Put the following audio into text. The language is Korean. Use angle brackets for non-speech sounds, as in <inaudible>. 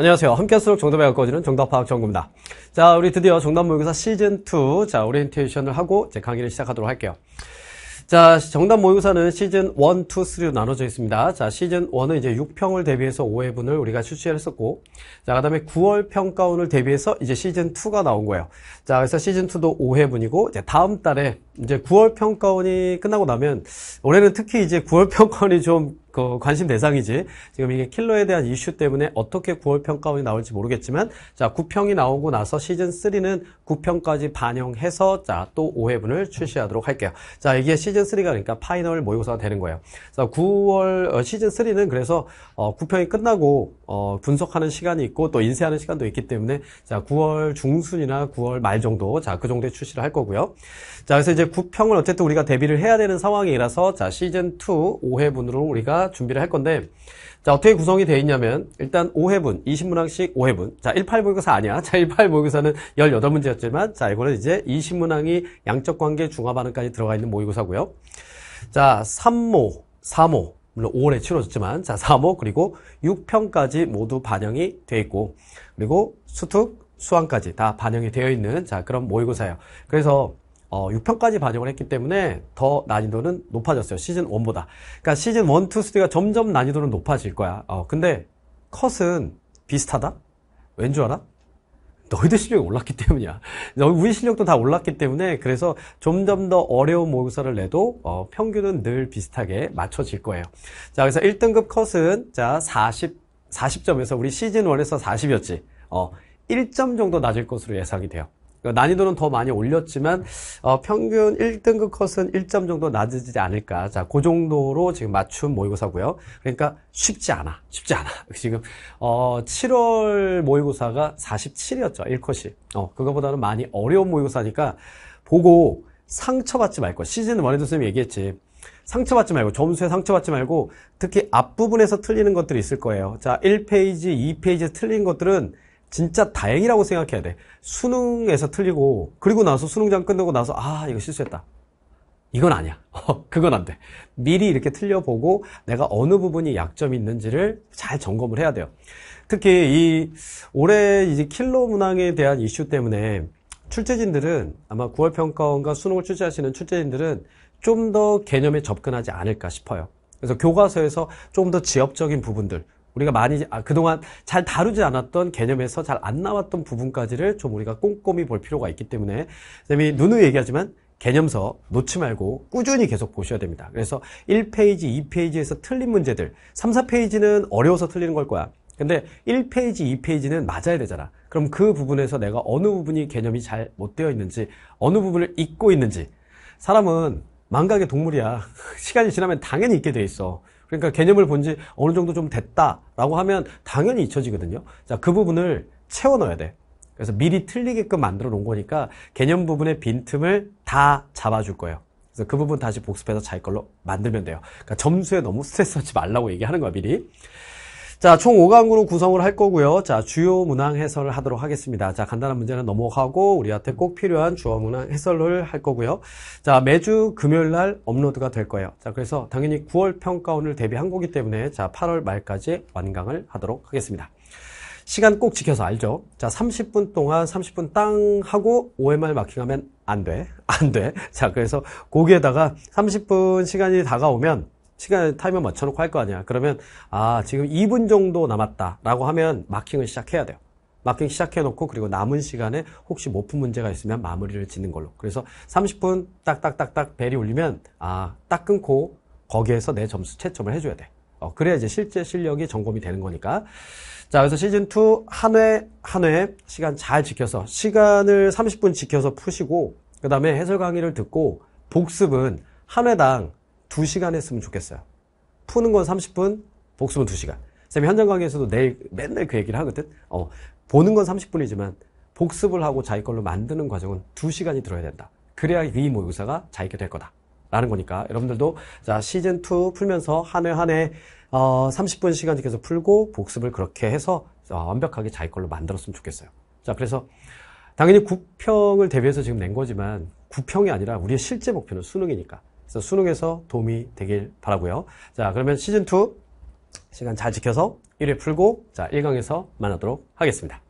안녕하세요. 함께 할수록 정답을 가까워지는 정답 파악 정구입니다. 자, 우리 드디어 정답 모의고사 시즌2 자, 오리엔테이션을 하고 제 강의를 시작하도록 할게요. 자, 정답 모의고사는 시즌 1, 2, 3로 나눠져 있습니다. 자, 시즌 1은 이제 6평을 대비해서 5회분을 우리가 출시를 했었고, 자, 그 다음에 9월 평가원을 대비해서 이제 시즌 2가 나온 거예요. 자, 그래서 시즌 2도 5회분이고, 이제 다음 달에 이제 9월 평가원이 끝나고 나면, 올해는 특히 이제 9월 평가원이 좀그 관심 대상이지 지금 이게 킬러에 대한 이슈 때문에 어떻게 9월 평가원이 나올지 모르겠지만 자 9평이 나오고 나서 시즌 3는 9평까지 반영해서 자또 5회분을 출시하도록 할게요 자 이게 시즌 3가 그러니까 파이널 모의고사가 되는 거예요 자 9월 어, 시즌 3는 그래서 어, 9평이 끝나고 어, 분석하는 시간이 있고 또 인쇄하는 시간도 있기 때문에 자 9월 중순이나 9월 말 정도 자그 정도에 출시를 할 거고요 자 그래서 이제 9평을 어쨌든 우리가 대비를 해야 되는 상황이라서 자 시즌 2 5회분으로 우리가 준비를 할 건데 자 어떻게 구성이 되어 있냐면 일단 5회분 20문항씩 5회분 자18 모의고사 아니야 자18 모의고사는 18문제였지만 자 이거는 이제 20문항이 양적관계 중화반응까지 들어가 있는 모의고사고요 자 3모 4모 물론 5월에 치러졌지만 자3모 그리고 6평까지 모두 반영이 되어 있고 그리고 수특 수학까지 다 반영이 되어 있는 자 그런 모의고사예요 그래서 어, 6편까지 반영을 했기 때문에 더 난이도는 높아졌어요. 시즌 1보다. 그러니까 시즌 1, 2, 3가 점점 난이도는 높아질 거야. 어, 근데 컷은 비슷하다? 왠 줄 알아? 너희들 실력이 올랐기 때문이야. <laughs> 우리 실력도 다 올랐기 때문에 그래서 점점 더 어려운 모의고사를 내도 어, 평균은 늘 비슷하게 맞춰질 거예요. 자, 그래서 1등급 컷은 자 40, 40점에서 우리 시즌 1에서 40이었지. 어, 1점 정도 낮을 것으로 예상이 돼요. 그러니까 난이도는 더 많이 올렸지만 어, 평균 1등급 컷은 1점 정도 낮아지지 않을까. 자, 그 정도로 지금 맞춤 모의고사고요. 그러니까 쉽지 않아. 쉽지 않아. <laughs> 지금 어, 7월 모의고사가 47이었죠. 1컷이. 어, 그거보다는 많이 어려운 모의고사니까 보고 상처받지 말고 시즌 원에도 선생님이 얘기했지. 상처받지 말고 점수에 상처받지 말고 특히 앞부분에서 틀리는 것들이 있을 거예요. 자, 1페이지, 2페이지에 틀린 것들은 진짜 다행이라고 생각해야 돼. 수능에서 틀리고 그리고 나서 수능장 끝내고 나서 아 이거 실수했다. 이건 아니야. <laughs> 그건 안 돼. 미리 이렇게 틀려보고 내가 어느 부분이 약점이 있는지를 잘 점검을 해야 돼요. 특히 이 올해 이제 킬러 문항에 대한 이슈 때문에 출제진들은 아마 9월 평가원과 수능을 출제하시는 출제진들은 좀 더 개념에 접근하지 않을까 싶어요. 그래서 교과서에서 좀 더지역적인 부분들, 우리가 많이 아, 그동안 잘 다루지 않았던 개념에서 잘 안 나왔던 부분까지를 좀 우리가 꼼꼼히 볼 필요가 있기 때문에 선생님이 누누이 얘기하지만 개념서 놓지 말고 꾸준히 계속 보셔야 됩니다. 그래서 1페이지, 2페이지에서 틀린 문제들 3, 4페이지는 어려워서 틀리는 걸 거야. 근데 1페이지, 2페이지는 맞아야 되잖아. 그럼 그 부분에서 내가 어느 부분이 개념이 잘 못 되어 있는지 어느 부분을 잊고 있는지 사람은 망각의 동물이야. <laughs> 시간이 지나면 당연히 잊게 돼 있어. 그러니까 개념을 본 지 어느 정도 좀 됐다라고 하면 당연히 잊혀지거든요. 자, 그 부분을 채워 넣어야 돼. 그래서 미리 틀리게끔 만들어 놓은 거니까 개념 부분의 빈틈을 다 잡아줄 거예요. 그래서 그 부분 다시 복습해서 자기 걸로 만들면 돼요. 그러니까 점수에 너무 스트레스 받지 말라고 얘기하는 거야, 미리. 자, 총 5강으로 구성을 할 거고요. 자, 주요 문항 해설을 하도록 하겠습니다. 자, 간단한 문제는 넘어가고 우리한테 꼭 필요한 주어 문항 해설을 할 거고요. 자, 매주 금요일 날 업로드가 될 거예요. 자, 그래서 당연히 9월 평가원을 대비한 거기 때문에 자, 8월 말까지 완강을 하도록 하겠습니다. 시간 꼭 지켜서 알죠? 자, 30분 동안 30분 땅 하고 OMR 마킹하면 안 돼. 안 돼. 자, 그래서 거기에다가 30분 시간이 다가오면 시간 타이밍 맞춰놓고 할 거 아니야. 그러면 아 지금 2분 정도 남았다라고 하면 마킹을 시작해야 돼요. 마킹 시작해놓고 그리고 남은 시간에 혹시 못 푼 문제가 있으면 마무리를 짓는 걸로. 그래서 30분 딱딱딱딱 벨이 울리면 아 딱 끊고 거기에서 내 점수 채점을 해줘야 돼. 어, 그래야 이제 실제 실력이 점검이 되는 거니까. 자, 그래서 시즌2 한 회, 한 회 시간 잘 지켜서, 시간을 30분 지켜서 푸시고, 그 다음에 해설 강의를 듣고, 복습은 한 회당 2시간 했으면 좋겠어요. 푸는 건 30분, 복습은 2시간. 쌤이 현장 강의에서도 내일 맨날 그 얘기를 하거든. 어, 보는 건 30분이지만 복습을 하고 자기 걸로 만드는 과정은 2시간이 들어야 된다. 그래야 위 모의고사가 자기게 될 거다. 라는 거니까 여러분들도 자 시즌 2 풀면서 한 해 한해 한해 어, 30분 시간씩 해서 풀고 복습을 그렇게 해서 어, 완벽하게 자기 걸로 만들었으면 좋겠어요. 자 그래서 당연히 9평을 대비해서 지금 낸 거지만 9평이 아니라 우리의 실제 목표는 수능이니까 그래서 수능에서 도움이 되길 바라고요. 자, 그러면 시즌2 시간 잘 지켜서 1회 풀고 자 1강에서 만나도록 하겠습니다.